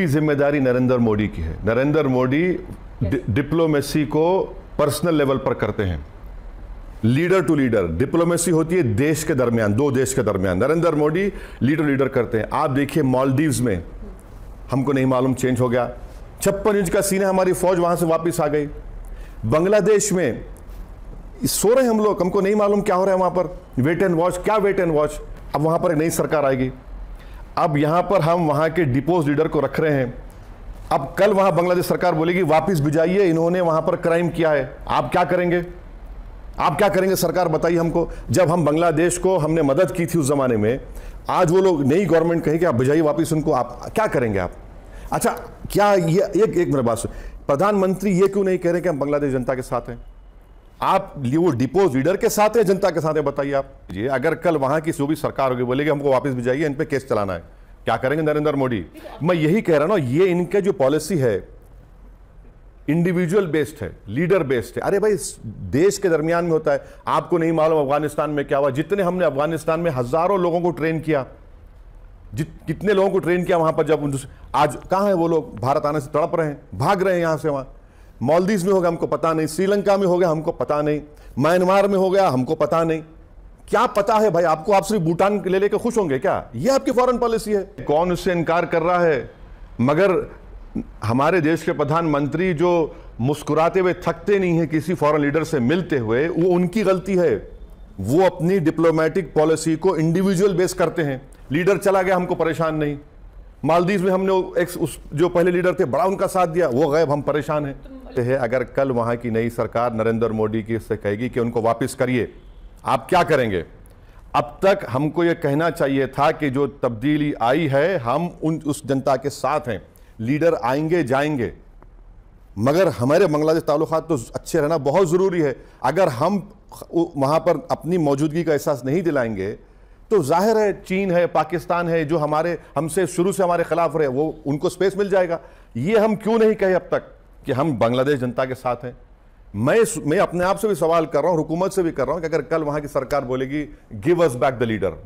जिम्मेदारी नरेंद्र मोदी की है नरेंद्र मोदी डिप्लोमेसी को पर्सनल लेवल पर करते हैं लीडर टू लीडर डिप्लोमेसी होती है देश के दरमियान दो देश के दरमियान नरेंद्र मोदी लीडर लीडर करते हैं आप देखिए मालदीव्स में हमको नहीं मालूम चेंज हो गया छप्पन इंच का सीन है हमारी फौज वहां से वापस आ गई बांग्लादेश में सो रहे हम लोग हमको नहीं मालूम क्या हो रहा है वहां पर वेट एंड वॉच क्या वेट एंड वॉच अब वहां पर एक नई सरकार आएगी अब यहाँ पर हम वहाँ के डिपोज लीडर को रख रहे हैं अब कल वहाँ बांग्लादेश सरकार बोलेगी वापस भिजाइए इन्होंने वहाँ पर क्राइम किया है आप क्या करेंगे आप क्या करेंगे सरकार बताइए हमको जब हम बांग्लादेश को हमने मदद की थी उस ज़माने में आज वो लोग नई गवर्नमेंट कहेंगे आप भिजाइए वापस उनको आप क्या करेंगे आप अच्छा क्या ये एक एक मेरे बात प्रधानमंत्री ये क्यों नहीं कह रहे कि हम बांग्लादेश जनता के साथ हैं आप वो डिपो लीडर के साथ है जनता के साथ है बताइए आप ये अगर कल वहां की भी सरकार होगी बोलेगी हमको वापस जाइए इन पे केस चलाना है क्या करेंगे नरेंद्र मोदी मैं यही कह रहा हूं ये इनके जो पॉलिसी है इंडिविजुअल बेस्ड है लीडर बेस्ड है अरे भाई देश के दरमियान में होता है आपको नहीं मालूम अफगानिस्तान में क्या हुआ जितने हमने अफगानिस्तान में हजारों लोगों को ट्रेन किया जित कितने लोगों को ट्रेन किया वहां पर जब आज कहाँ है वो लोग भारत आने से तड़प रहे हैं भाग रहे हैं यहां से वहां मालदीव में हो गया हमको पता नहीं श्रीलंका में हो गया हमको पता नहीं म्यांमार में हो गया हमको पता नहीं क्या पता है भाई आपको आप सिर्फ भूटान ले लेके खुश होंगे क्या ये आपकी फॉरेन पॉलिसी है कौन उससे इनकार कर रहा है मगर हमारे देश के प्रधानमंत्री जो मुस्कुराते हुए थकते नहीं है किसी फॉरेन लीडर से मिलते हुए वो उनकी गलती है वो अपनी डिप्लोमेटिक पॉलिसी को इंडिविजुअल बेस करते हैं लीडर चला गया हमको परेशान नहीं मालदीव में हमने एक उस जो पहले लीडर थे बड़ा उनका साथ दिया वो गायब हम परेशान हैं सकते हैं अगर कल वहां की नई सरकार नरेंद्र मोदी की से कहेगी कि उनको वापस करिए आप क्या करेंगे अब तक हमको ये कहना चाहिए था कि जो तब्दीली आई है हम उन उस जनता के साथ हैं लीडर आएंगे जाएंगे मगर हमारे बांग्लादेश ताल्लुक तो अच्छे रहना बहुत ज़रूरी है अगर हम वहाँ पर अपनी मौजूदगी का एहसास नहीं दिलाएंगे तो जाहिर है चीन है पाकिस्तान है जो हमारे हमसे शुरू से हमारे खिलाफ रहे वो उनको स्पेस मिल जाएगा ये हम क्यों नहीं कहे अब तक कि हम बांग्लादेश जनता के साथ हैं मैं मैं अपने आप से भी सवाल कर रहा हूं हुकूमत से भी कर रहा हूं कि अगर कल वहां की सरकार बोलेगी give us back the leader